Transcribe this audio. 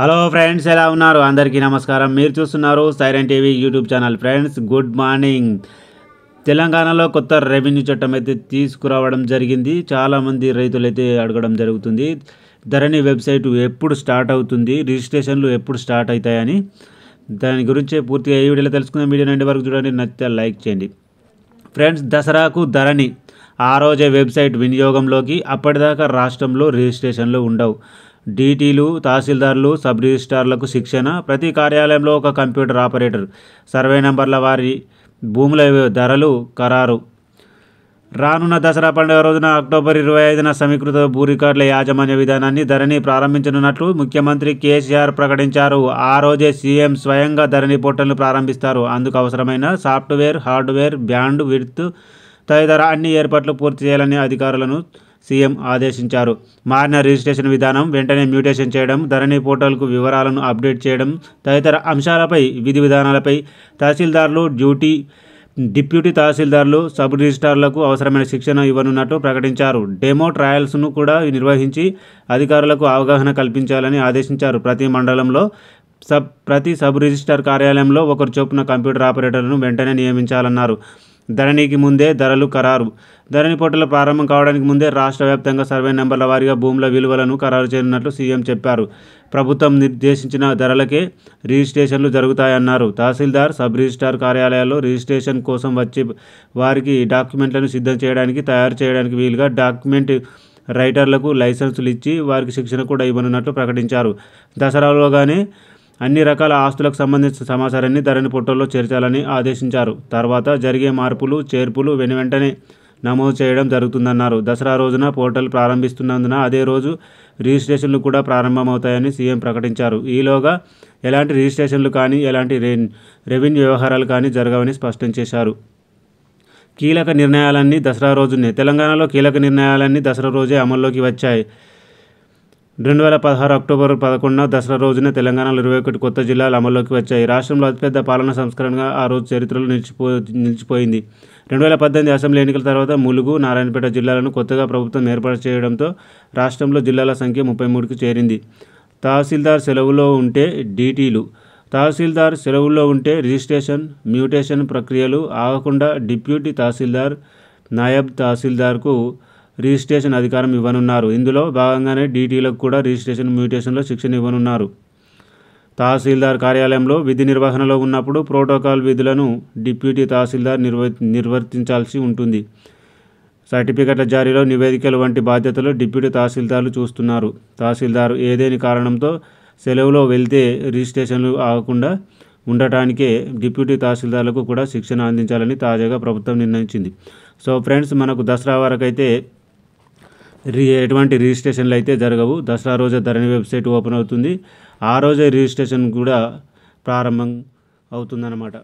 hello friends ఎలా ఉన్నారు అందరికీ నమస్కారం మీరు చూస్తున్నారు siren TV YouTube channel friends good morning తెలంగాణలో కొత్త రెవెన్యూ చట్టం అయితే తీసుకురావడం జరిగింది చాలామంది రైతులు అయితే అడగడం జరుగుతుంది ధరణి వెబ్సైట్ ఎప్పుడు స్టార్ట్ అవుతుంది రిజిస్ట్రేషన్లు ఎప్పుడు స్టార్ట్ అవుతాయని దాని గురించి పూర్తిగా ఏ వీడియోలో తెలుసుకుందాం వీడియో నుండి వరకు చూడండి నచ్చితే లైక్ చేయండి ఫ్రెండ్స్ దసరాకు ధరణి ఆ రోజే వెబ్సైట్ వినియోగంలోకి అప్పటిదాకా రాష్ట్రంలో రిజిస్ట్రేషన్లు ఉండవు డీటీలు తహసీల్దార్లు సబ్ రిజిస్ట్రార్లకు శిక్షణ ప్రతి కార్యాలయంలో ఒక కంప్యూటర్ ఆపరేటర్ సర్వే నంబర్ల వారి భూముల ధరలు ఖరారు రానున్న దసరా పండుగ రోజున అక్టోబర్ ఇరవై ఐదున సమీకృత భూ రికార్డుల యాజమాన్య విధానాన్ని ధరణి ప్రారంభించనున్నట్లు ముఖ్యమంత్రి కేసీఆర్ ప్రకటించారు ఆ రోజే సీఎం స్వయంగా ధరణి పోర్టల్ను ప్రారంభిస్తారు అందుకు అవసరమైన సాఫ్ట్వేర్ హార్డ్వేర్ బ్యాండ్ విడ్త్ తదితర అన్ని ఏర్పాట్లు పూర్తి చేయాలని అధికారులను సీఎం ఆదేశించారు మారిన రిజిస్ట్రేషన్ విధానం వెంటనే మ్యూటేషన్ చేయడం ధరణి పోర్టల్కు వివరాలను అప్డేట్ చేయడం తదితర అంశాలపై విధి విధానాలపై తహసీల్దార్లు డ్యూటీ డిప్యూటీ తహసీల్దార్లు సబ్ రిజిస్ట్రార్లకు అవసరమైన శిక్షణ ఇవ్వనున్నట్టు ప్రకటించారు డెమో ట్రయల్స్ను కూడా నిర్వహించి అధికారులకు అవగాహన కల్పించాలని ఆదేశించారు ప్రతి మండలంలో సబ్ ప్రతి సబ్ రిజిస్టార్ కార్యాలయంలో ఒకరు చొప్పున కంప్యూటర్ ఆపరేటర్లను వెంటనే నియమించాలన్నారు ధరణికి ముందే ధరలు ఖరారు ధరణి పోర్టల్ ప్రారంభం కావడానికి ముందే రాష్ట్ర వ్యాప్తంగా సర్వే నెంబర్ల వారీగా భూముల విలువలను ఖరారు చేయనున్నట్లు సీఎం చెప్పారు ప్రభుత్వం నిర్దేశించిన ధరలకే రిజిస్ట్రేషన్లు జరుగుతాయన్నారు తహసీల్దార్ సబ్ రిజిస్ట్రార్ కార్యాలయాల్లో రిజిస్ట్రేషన్ కోసం వచ్చే వారికి డాక్యుమెంట్లను సిద్ధం చేయడానికి తయారు చేయడానికి వీలుగా డాక్యుమెంట్ రైటర్లకు లైసెన్సులు ఇచ్చి వారికి శిక్షణ కూడా ఇవ్వనున్నట్లు ప్రకటించారు దసరాలోగానే అన్ని రకాల ఆస్తులకు సంబంధించిన సమాచారాన్ని ధరణి పోర్టల్లో చేర్చాలని ఆదేశించారు తర్వాత జరిగే మార్పులు చేర్పులు వెనువెంటనే నమోదు చేయడం జరుగుతుందన్నారు దసరా రోజున పోర్టల్ ప్రారంభిస్తున్నందున అదే రోజు రిజిస్ట్రేషన్లు కూడా ప్రారంభమవుతాయని సీఎం ప్రకటించారు ఈలోగా ఎలాంటి రిజిస్ట్రేషన్లు కానీ ఎలాంటి రెవెన్యూ వ్యవహారాలు కానీ జరగవని స్పష్టం చేశారు కీలక నిర్ణయాలన్నీ దసరా రోజునే తెలంగాణలో కీలక నిర్ణయాలన్నీ దసరా రోజే అమల్లోకి వచ్చాయి రెండు వేల పదహారు అక్టోబర్ పదకొండున దసరా రోజున తెలంగాణలో ఇరవై ఒకటి కొత్త జిల్లాలు అమల్లోకి వచ్చాయి రాష్ట్రంలో అతిపెద్ద పాలన సంస్కరణగా ఆ రోజు చరిత్రలో నిలిచిపో నిలిచిపోయింది రెండు వేల పద్దెనిమిది అసెంబ్లీ ఎన్నికల తర్వాత ములుగు నారాయణపేట జిల్లాలను కొత్తగా ప్రభుత్వం ఏర్పాటు చేయడంతో రాష్ట్రంలో జిల్లాల సంఖ్య ముప్పై మూడుకి చేరింది తహసీల్దార్ సెలవులో ఉంటే డీటీలు తహసీల్దార్ సెలవుల్లో ఉంటే రిజిస్ట్రేషన్ మ్యూటేషన్ ప్రక్రియలు ఆగకుండా డిప్యూటీ తహసీల్దార్ నాయబ్ తహసీల్దార్కు రిజిస్ట్రేషన్ అధికారం ఇవ్వనున్నారు ఇందులో భాగంగానే డీటీలకు కూడా రిజిస్ట్రేషన్ మ్యూటేషన్లో శిక్షణ ఇవ్వనున్నారు తహసీల్దార్ కార్యాలయంలో విధి నిర్వహణలో ఉన్నప్పుడు ప్రోటోకాల్ విధులను డిప్యూటీ తహసీల్దార్ నిర్వ నిర్వర్తించాల్సి ఉంటుంది సర్టిఫికెట్ల జారీలో నివేదికలు వంటి బాధ్యతలు డిప్యూటీ తహసీల్దార్లు చూస్తున్నారు తహసీల్దారు ఏదేని కారణంతో సెలవులో వెళ్తే రిజిస్ట్రేషన్లు ఆగకుండా ఉండటానికే డిప్యూటీ తహసీల్దార్లకు కూడా శిక్షణ అందించాలని తాజాగా ప్రభుత్వం నిర్ణయించింది సో ఫ్రెండ్స్ మనకు దసరా వరకైతే ఎటువంటి రిజిస్ట్రేషన్లు అయితే జరగవు దసరా రోజే ధరణి వెబ్సైట్ ఓపెన్ అవుతుంది ఆ రోజే రిజిస్ట్రేషన్ కూడా ప్రారంభం అవుతుందన్నమాట